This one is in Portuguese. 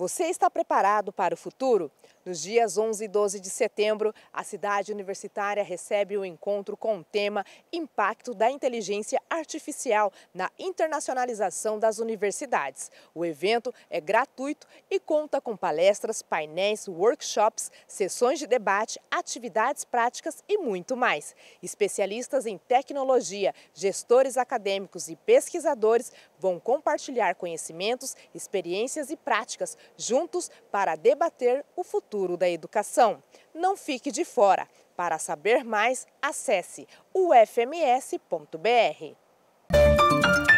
Você está preparado para o futuro? Nos dias 11 e 12 de setembro, a cidade universitária recebe o um encontro com o tema Impacto da Inteligência Artificial na Internacionalização das Universidades. O evento é gratuito e conta com palestras, painéis, workshops, sessões de debate, atividades práticas e muito mais. Especialistas em tecnologia, gestores acadêmicos e pesquisadores vão compartilhar conhecimentos, experiências e práticas juntos para debater o futuro da educação. Não fique de fora. Para saber mais, acesse ufms.br.